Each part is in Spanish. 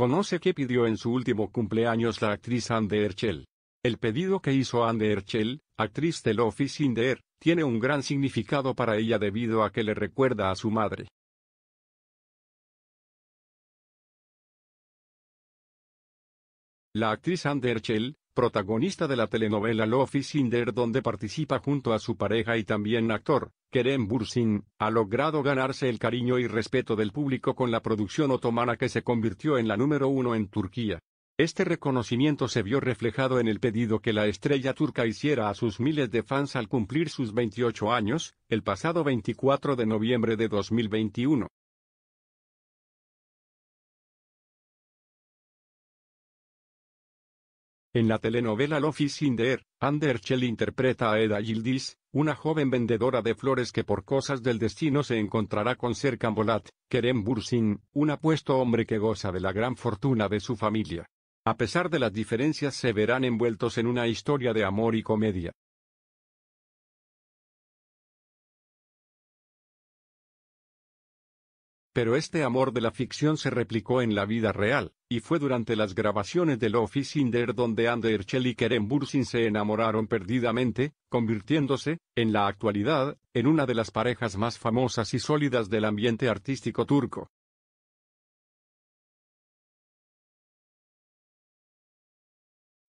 Conoce qué pidió en su último cumpleaños la actriz Anne Herschel. El pedido que hizo Anne Herschel, actriz de Office in the tiene un gran significado para ella debido a que le recuerda a su madre. La actriz Anne Herschel, protagonista de la telenovela Love is donde participa junto a su pareja y también actor, Kerem Bursin, ha logrado ganarse el cariño y respeto del público con la producción otomana que se convirtió en la número uno en Turquía. Este reconocimiento se vio reflejado en el pedido que la estrella turca hiciera a sus miles de fans al cumplir sus 28 años, el pasado 24 de noviembre de 2021. En la telenovela Love is in the Air, interpreta a Eda Gildis, una joven vendedora de flores que por cosas del destino se encontrará con Ser Cambolat, Kerem Bursin, un apuesto hombre que goza de la gran fortuna de su familia. A pesar de las diferencias se verán envueltos en una historia de amor y comedia. Pero este amor de la ficción se replicó en la vida real, y fue durante las grabaciones de Office Inder donde Ander donde y Kerem Bursin se enamoraron perdidamente, convirtiéndose, en la actualidad, en una de las parejas más famosas y sólidas del ambiente artístico turco.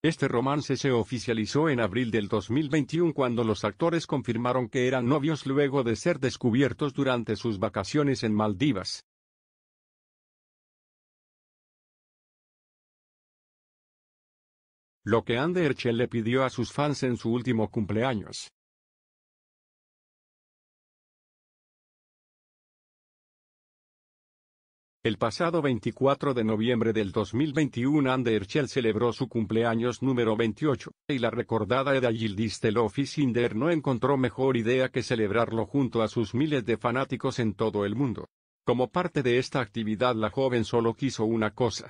Este romance se oficializó en abril del 2021 cuando los actores confirmaron que eran novios luego de ser descubiertos durante sus vacaciones en Maldivas. Lo que Ander le pidió a sus fans en su último cumpleaños. El pasado 24 de noviembre del 2021 Ander Shell celebró su cumpleaños número 28, y la recordada Eda Gildis del no encontró mejor idea que celebrarlo junto a sus miles de fanáticos en todo el mundo. Como parte de esta actividad la joven solo quiso una cosa,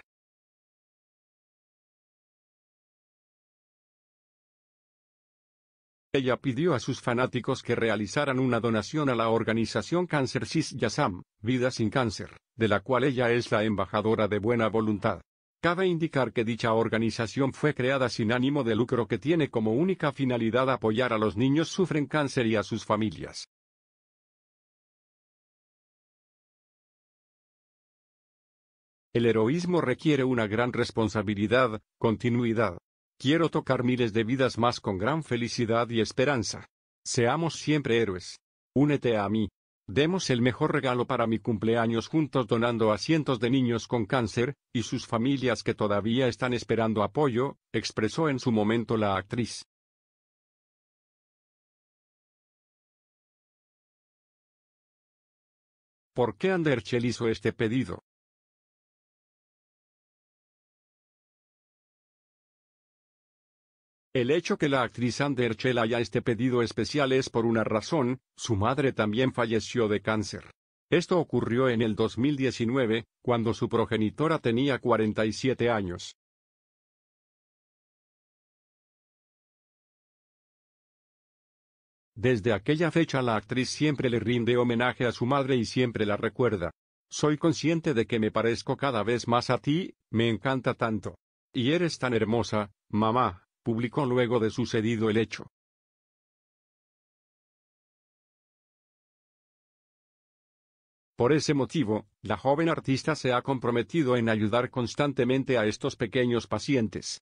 Ella pidió a sus fanáticos que realizaran una donación a la organización Cáncer Cis yasam Vida sin Cáncer, de la cual ella es la embajadora de buena voluntad. Cabe indicar que dicha organización fue creada sin ánimo de lucro que tiene como única finalidad apoyar a los niños sufren cáncer y a sus familias. El heroísmo requiere una gran responsabilidad, continuidad, Quiero tocar miles de vidas más con gran felicidad y esperanza. Seamos siempre héroes. Únete a mí. Demos el mejor regalo para mi cumpleaños juntos donando a cientos de niños con cáncer, y sus familias que todavía están esperando apoyo, expresó en su momento la actriz. ¿Por qué Anderchel hizo este pedido? El hecho que la actriz Ander haya este pedido especial es por una razón, su madre también falleció de cáncer. Esto ocurrió en el 2019, cuando su progenitora tenía 47 años. Desde aquella fecha la actriz siempre le rinde homenaje a su madre y siempre la recuerda. Soy consciente de que me parezco cada vez más a ti, me encanta tanto. Y eres tan hermosa, mamá publicó luego de sucedido el hecho. Por ese motivo, la joven artista se ha comprometido en ayudar constantemente a estos pequeños pacientes.